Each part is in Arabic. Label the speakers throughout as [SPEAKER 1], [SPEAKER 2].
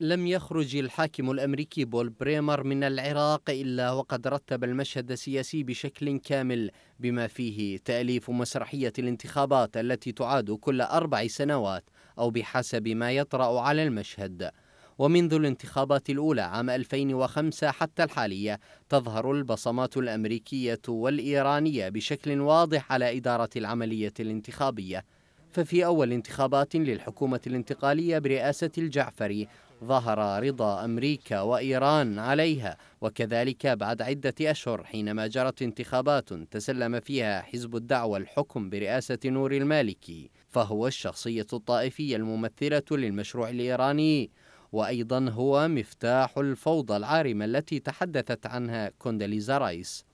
[SPEAKER 1] لم يخرج الحاكم الامريكي بول بريمر من العراق الا وقد رتب المشهد السياسي بشكل كامل بما فيه تاليف مسرحيه الانتخابات التي تعاد كل اربع سنوات او بحسب ما يطرا على المشهد ومنذ الانتخابات الأولى عام 2005 حتى الحالية تظهر البصمات الأمريكية والإيرانية بشكل واضح على إدارة العملية الانتخابية ففي أول انتخابات للحكومة الانتقالية برئاسة الجعفري ظهر رضا أمريكا وإيران عليها وكذلك بعد عدة أشهر حينما جرت انتخابات تسلم فيها حزب الدعوة الحكم برئاسة نور المالكي فهو الشخصية الطائفية الممثلة للمشروع الإيراني وأيضا هو مفتاح الفوضى العارمة التي تحدثت عنها كونداليزا رايس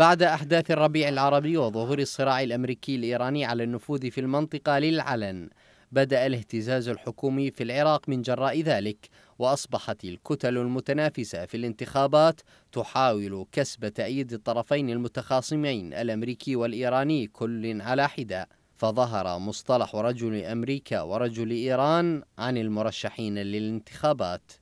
[SPEAKER 1] بعد أحداث الربيع العربي وظهور الصراع الأمريكي الإيراني على النفوذ في المنطقة للعلن بدأ الاهتزاز الحكومي في العراق من جراء ذلك وأصبحت الكتل المتنافسة في الانتخابات تحاول كسب تأييد الطرفين المتخاصمين الأمريكي والإيراني كل على حدة فظهر مصطلح رجل أمريكا ورجل إيران عن المرشحين للانتخابات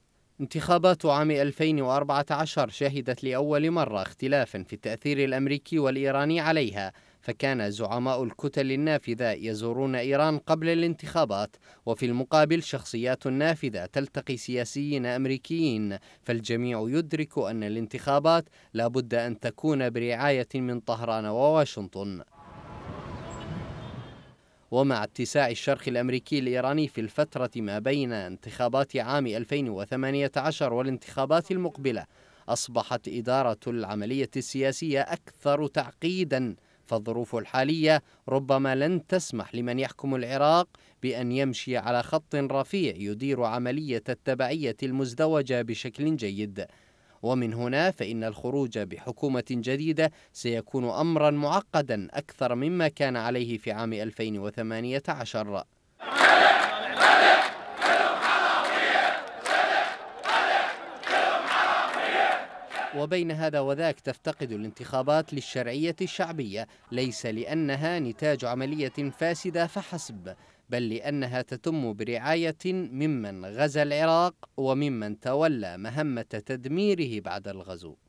[SPEAKER 1] انتخابات عام 2014 شهدت لأول مرة اختلافا في التأثير الأمريكي والإيراني عليها فكان زعماء الكتل النافذة يزورون إيران قبل الانتخابات وفي المقابل شخصيات نافذة تلتقي سياسيين أمريكيين فالجميع يدرك أن الانتخابات لا بد أن تكون برعاية من طهران وواشنطن ومع اتساع الشرخ الأمريكي الإيراني في الفترة ما بين انتخابات عام 2018 والانتخابات المقبلة أصبحت إدارة العملية السياسية أكثر تعقيدا فالظروف الحالية ربما لن تسمح لمن يحكم العراق بأن يمشي على خط رفيع يدير عملية التبعية المزدوجة بشكل جيد ومن هنا فإن الخروج بحكومة جديدة سيكون أمرا معقدا أكثر مما كان عليه في عام 2018 وبين هذا وذاك تفتقد الانتخابات للشرعية الشعبية ليس لأنها نتاج عملية فاسدة فحسب بل لأنها تتم برعاية ممن غزا العراق وممن تولى مهمة تدميره بعد الغزو